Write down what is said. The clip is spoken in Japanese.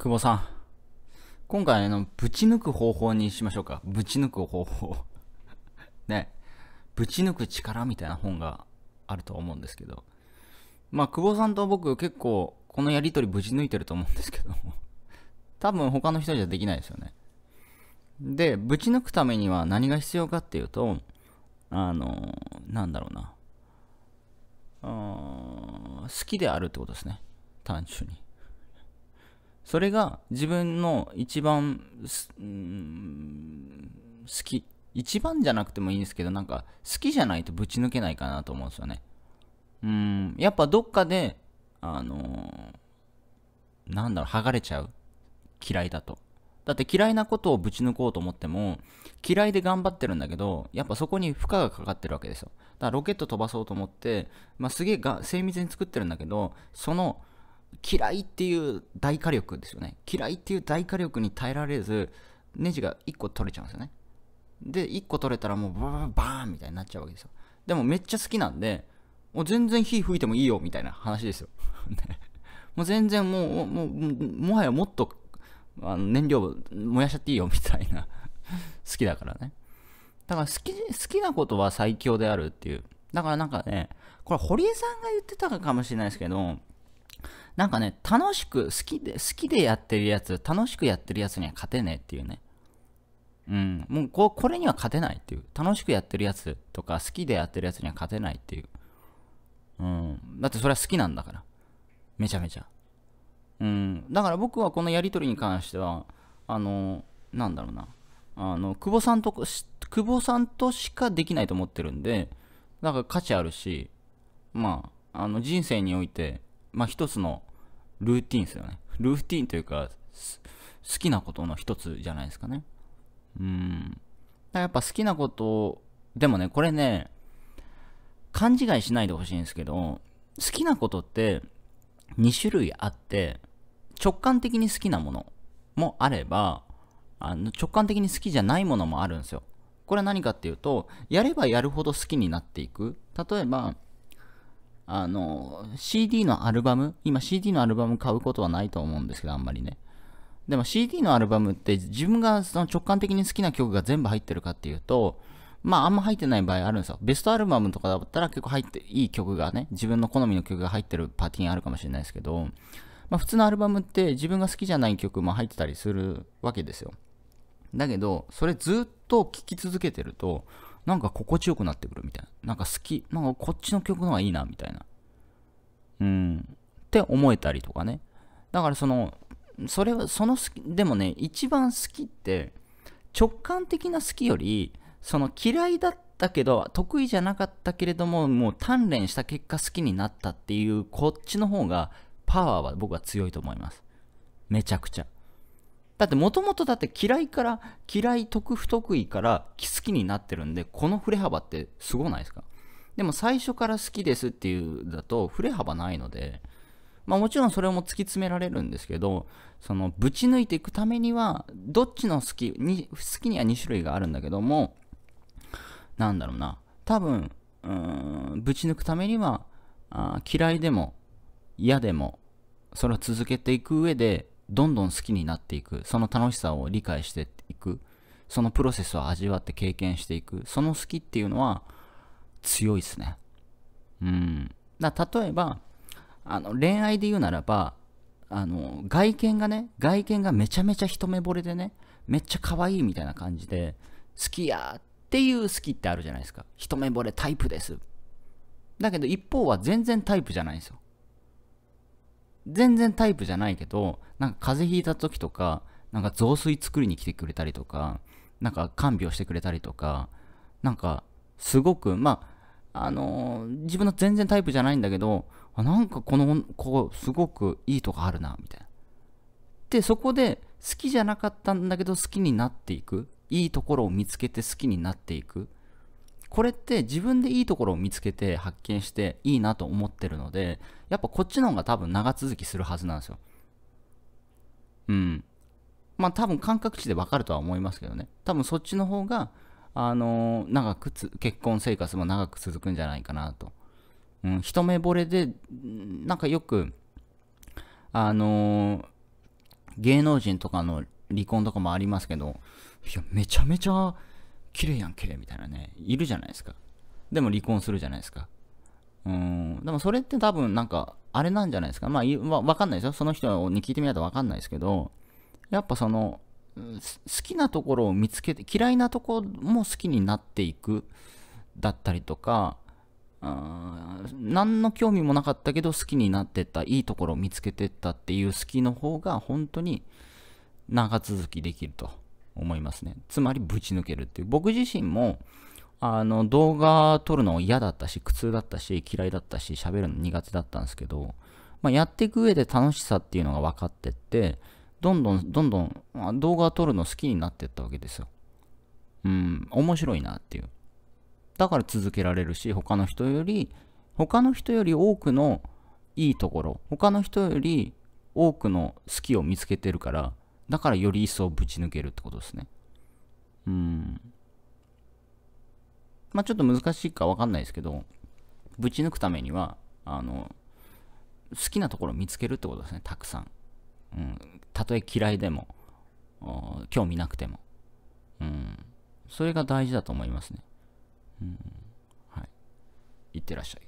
久保さん。今回あの、ぶち抜く方法にしましょうか。ぶち抜く方法。ね。ぶち抜く力みたいな本があると思うんですけど。まあ、久保さんと僕結構このやりとりぶち抜いてると思うんですけども。多分他の人じゃできないですよね。で、ぶち抜くためには何が必要かっていうと、あの、なんだろうな。好きであるってことですね。単純に。それが自分の一番、うん、好き一番じゃなくてもいいんですけどなんか好きじゃないとぶち抜けないかなと思うんですよねうんやっぱどっかであのー、なんだろう剥がれちゃう嫌いだとだって嫌いなことをぶち抜こうと思っても嫌いで頑張ってるんだけどやっぱそこに負荷がかかってるわけですよだからロケット飛ばそうと思って、まあ、すげえ精密に作ってるんだけどその嫌いっていう大火力ですよね嫌いっていう大火力に耐えられずネジが1個取れちゃうんですよねで1個取れたらもうバーバーンみたいになっちゃうわけですよでもめっちゃ好きなんでもう全然火吹いてもいいよみたいな話ですよ もう全然もうもうもはやもっとあの燃料燃やしちゃっていいよみたいな 好きだからねだから好き好きなことは最強であるっていうだからなんかねこれ堀江さんが言ってたかもしれないですけどなんかね、楽しく、好きで、好きでやってるやつ、楽しくやってるやつには勝てねえっていうね。うん。もうこ、これには勝てないっていう。楽しくやってるやつとか、好きでやってるやつには勝てないっていう。うん。だってそれは好きなんだから。めちゃめちゃ。うん。だから僕はこのやりとりに関しては、あの、なんだろうな。あの、久保さんと、久保さんとしかできないと思ってるんで、だから価値あるし、まあ、あの人生において、まあ、一つのルーティンですよね。ルーティンというか、好きなことの一つじゃないですかね。うん。やっぱ好きなことでもね、これね、勘違いしないでほしいんですけど、好きなことって2種類あって、直感的に好きなものもあれば、あの直感的に好きじゃないものもあるんですよ。これは何かっていうと、やればやるほど好きになっていく。例えば、あの、CD のアルバム、今 CD のアルバム買うことはないと思うんですけど、あんまりね。でも CD のアルバムって自分がその直感的に好きな曲が全部入ってるかっていうと、まああんま入ってない場合あるんですよ。ベストアルバムとかだったら結構入っていい曲がね、自分の好みの曲が入ってるパティーンあるかもしれないですけど、まあ普通のアルバムって自分が好きじゃない曲も入ってたりするわけですよ。だけど、それずっと聴き続けてると、なんか心地よくなってくるみたいな。なんか好き。なんかこっちの曲の方がいいな、みたいな。うん。って思えたりとかね。だからその、それは、その好き、でもね、一番好きって、直感的な好きより、その嫌いだったけど、得意じゃなかったけれども、もう鍛錬した結果好きになったっていう、こっちの方が、パワーは僕は強いと思います。めちゃくちゃ。だってもともとだって嫌いから嫌い得不得意から好きになってるんでこの振れ幅ってすごないですかでも最初から好きですっていうだと振れ幅ないのでまあもちろんそれも突き詰められるんですけどそのぶち抜いていくためにはどっちの好きに好きには2種類があるんだけどもなんだろうな多分うんぶち抜くためにはあ嫌いでも嫌でもそれを続けていく上でどんどん好きになっていくその楽しさを理解していくそのプロセスを味わって経験していくその好きっていうのは強いですねうんだ例えばあの恋愛で言うならばあの外見がね外見がめちゃめちゃ一目惚れでねめっちゃ可愛いみたいな感じで好きやっていう好きってあるじゃないですか一目惚れタイプですだけど一方は全然タイプじゃないんですよ全然タイプじゃないけど、なんか風邪ひいた時とか、なんか雑炊作りに来てくれたりとか、なんか看病してくれたりとか、なんかすごく、まあ、あのー、自分の全然タイプじゃないんだけど、あなんかこの子すごくいいとこあるな、みたいな。で、そこで好きじゃなかったんだけど好きになっていく。いいところを見つけて好きになっていく。これって自分でいいところを見つけて発見していいなと思ってるので、やっぱこっちの方が多分長続きするはずなんですよ。うん。まあ多分感覚値でわかるとは思いますけどね。多分そっちの方が、あのー、長くつ、結婚生活も長く続くんじゃないかなと。うん、一目惚れで、なんかよく、あのー、芸能人とかの離婚とかもありますけど、いや、めちゃめちゃ、綺麗やんけみたいなねいるじゃないですかでも離婚するじゃないですかうんでもそれって多分なんかあれなんじゃないですかまあわ、かんないですよその人に聞いてみないとわかんないですけどやっぱその好きなところを見つけて嫌いなとこも好きになっていくだったりとか何の興味もなかったけど好きになってったいいところを見つけてったっていう好きの方が本当に長続きできると思いますね。つまりぶち抜けるっていう。僕自身も、あの、動画撮るの嫌だったし、苦痛だったし、嫌いだったし、喋るの苦手だったんですけど、まあ、やっていく上で楽しさっていうのが分かってって、どんどん、どんどん動画撮るの好きになっていったわけですよ。うん、面白いなっていう。だから続けられるし、他の人より、他の人より多くのいいところ、他の人より多くの好きを見つけてるから、だからより一層ぶち抜けるってことですね。うん。まあちょっと難しいかわかんないですけど、ぶち抜くためには、あの、好きなところを見つけるってことですね、たくさん。うん。たとえ嫌いでも、興味なくても。うん。それが大事だと思いますね。うん。はい。いってらっしゃい。